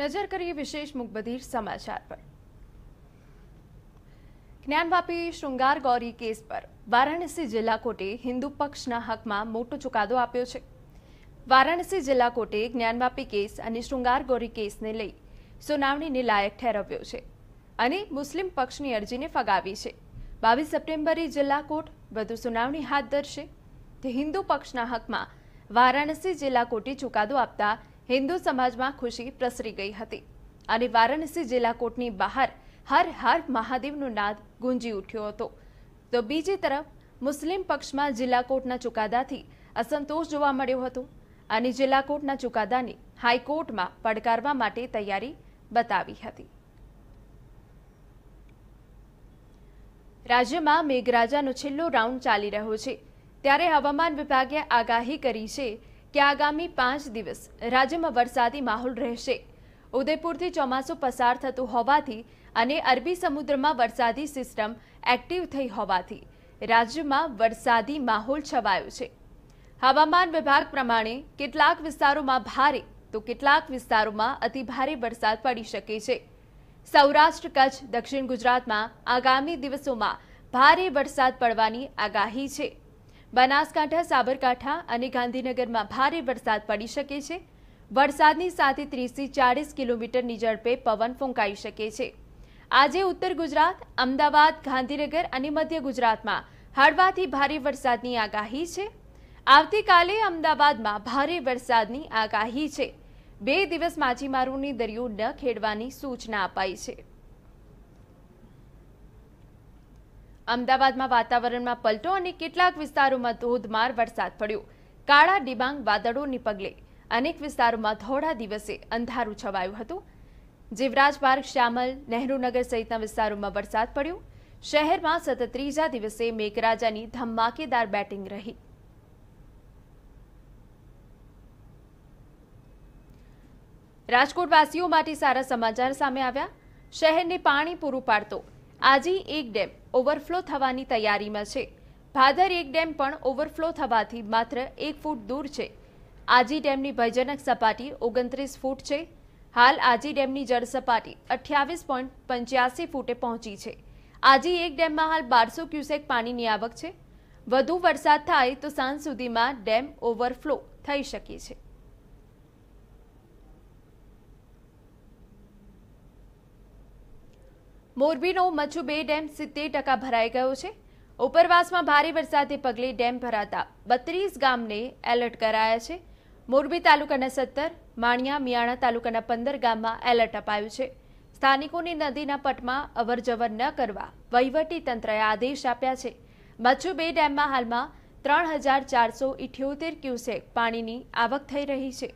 નજર કરીએ વિશેષ મુકબધીર સમાચાર પર જ્ઞાનવાપી શૃંગાર ગૌરી કેસ પર વારાણસી જિલ્લા કોર્ટે હિન્દુ પક્ષના હકમાં મોટો ચુકાદો આપ્યો છે વારાણસી જિલ્લા કોર્ટે જ્ઞાનવાપી કેસ અને શૃંગાર ગૌરી કેસને લઈ સુનાવણીને લાયક ઠેરવ્યો છે અને મુસ્લિમ પક્ષની અરજીને ફગાવી છે બાવીસ સપ્ટેમ્બરે જિલ્લા કોર્ટ વધુ સુનાવણી હાથ ધરશે તે હિન્દુ પક્ષના હકમાં વારાણસી જિલ્લા કોર્ટે ચુકાદો આપતા હિન્દુ સમાજમાં ખુશી પ્રસરી ગઈ હતી અને વારાણસી જિલ્લા કોર્ટની બહાર હર હર મહાદેવનો નાદ ગુંજી ઉઠ્યો હતો તો બીજી તરફ મુસ્લિમ પક્ષમાં જિલ્લા કોર્ટના ચુકાદાથી અસંતોષ જોવા મળ્યો હતો અને જિલ્લા કોર્ટના ચુકાદાને હાઈકોર્ટમાં પડકારવા માટે તૈયારી બતાવી હતી રાજ્યમાં મેઘરાજાનો છેલ્લો રાઉન્ડ ચાલી રહ્યો છે ત્યારે હવામાન વિભાગે આગાહી કરી છે કે આગામી પાંચ દિવસ રાજ્યમાં વરસાદી માહોલ રહેશે ઉદયપુરથી ચોમાસું પસાર થતું હોવાથી અને અરબી સમુદ્રમાં વરસાદી સિસ્ટમ એક્ટિવ થઈ હોવાથી રાજ્યમાં વરસાદી માહોલ છવાયો છે હવામાન વિભાગ પ્રમાણે કેટલાક વિસ્તારોમાં ભારે તો કેટલાક વિસ્તારોમાં અતિભારે વરસાદ પડી શકે છે સૌરાષ્ટ્ર કચ્છ દક્ષિણ ગુજરાતમાં આગામી દિવસોમાં ભારે વરસાદ પડવાની આગાહી છે બનાસકાંઠા સાબરકાંઠા અને ગાંધીનગરમાં ભારે વરસાદ પડી શકે છે વરસાદની સાથે ત્રીસથી ચાળીસ કિલોમીટરની ઝડપે પવન ફૂંકાઈ શકે છે આજે ઉત્તર ગુજરાત અમદાવાદ ગાંધીનગર અને મધ્ય ગુજરાતમાં હળવાથી ભારે વરસાદની આગાહી છે આવતીકાલે અમદાવાદમાં ભારે વરસાદની આગાહી છે બે દિવસ માછીમારોને દરિયો ન ખેડવાની સૂચના અપાઈ છે અમદાવાદમાં વાતાવરણમાં પલટો અને કેટલાક વિસ્તારોમાં ધોધમાર વરસાદ પડ્યો કાળા ડિબાંગ વાદળોને પગલે અનેક વિસ્તારોમાં થોડા દિવસે અંધારું છવાયું હતું જીવરાજ પાર્ક શ્યામલ નહેરુનગર સહિતના વિસ્તારોમાં વરસાદ પડ્યો શહેરમાં સતત ત્રીજા દિવસે મેઘરાજાની ધમાકેદાર બેટિંગ રહી રાજકોટવાસીઓ માટે સારા સમાચાર સામે આવ્યા શહેરને પાણી પૂરું પાડતો આજે એક ડેમ ઓવરફ્લો થવાની તૈયારીમાં છે ભાદર એક ડેમ પણ ઓવરફ્લો થવાથી માત્ર એક ફૂટ દૂર છે આજી ડેમની ભયજનક સપાટી ઓગણત્રીસ ફૂટ છે હાલ આજી ડેમની જળ સપાટી અઠ્યાવીસ પોઈન્ટ પંચ્યાસી ફૂટે પહોંચી છે આજી એક ડેમમાં હાલ બારસો ક્યુસેક પાણીની આવક છે વધુ વરસાદ થાય તો સાંજ સુધીમાં ડેમ ઓવરફ્લો થઈ શકે છે મોરબીનો મચ્છુ બે ડેમ સિત્તેર ટકા ભરાઈ ગયો છે ઉપરવાસમાં ભારે વરસાદે પગલે ડેમ ભરાતા બત્રીસ ગામને એલર્ટ કરાયા છે મોરબી તાલુકાના સત્તર માણિયા મિયાણા તાલુકાના પંદર ગામમાં એલર્ટ અપાયું છે સ્થાનિકોની નદીના પટમાં અવરજવર ન કરવા વહીવટી તંત્રએ આદેશ આપ્યા છે મચ્છુ બે ડેમમાં હાલમાં ત્રણ હજાર ચારસો ઇઠ્યોતેર ક્યુસેક પાણીની આવક થઈ રહી છે